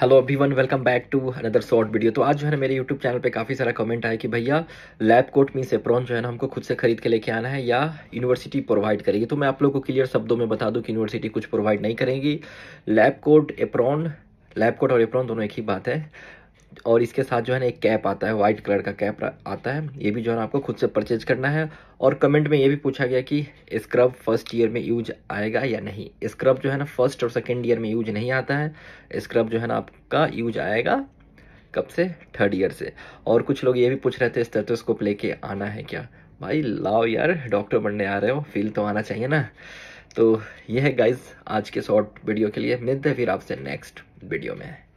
hello everyone welcome back to another short video तो आज जो है ना मेरे यूट्यूब चैनल पे काफ़ी सारा कमेंट आया कि भैया लैब कोट मीन एप्रॉन जो है ना हमको खुद से खरीद के लेके आना है या यूनिवर्सिटी प्रोवाइड करेगी तो मैं आप लोगों को क्लियर शब्दों में बता दूं कि यूनिवर्सिटी कुछ प्रोवाइड नहीं करेगी lab coat apron lab coat और एप्रॉन दोनों एक ही बात है और इसके साथ जो है ना एक कैप आता है वाइट कलर का कैप आता है ये भी जो है ना आपको खुद से परचेज करना है और कमेंट में ये भी पूछा गया कि स्क्रब फर्स्ट ईयर में यूज आएगा या नहीं स्क्रब जो है ना फर्स्ट और सेकेंड ईयर में यूज नहीं आता है स्क्रब जो है ना आपका यूज आएगा कब से थर्ड ईयर से और कुछ लोग ये भी पूछ रहे थे स्टेथोस्कोप लेके आना है क्या भाई लाओ यार डॉक्टर बनने आ रहे हो फील तो आना चाहिए ना तो यह है गाइज आज के शॉर्ट वीडियो के लिए मिलते हैं फिर आपसे नेक्स्ट वीडियो में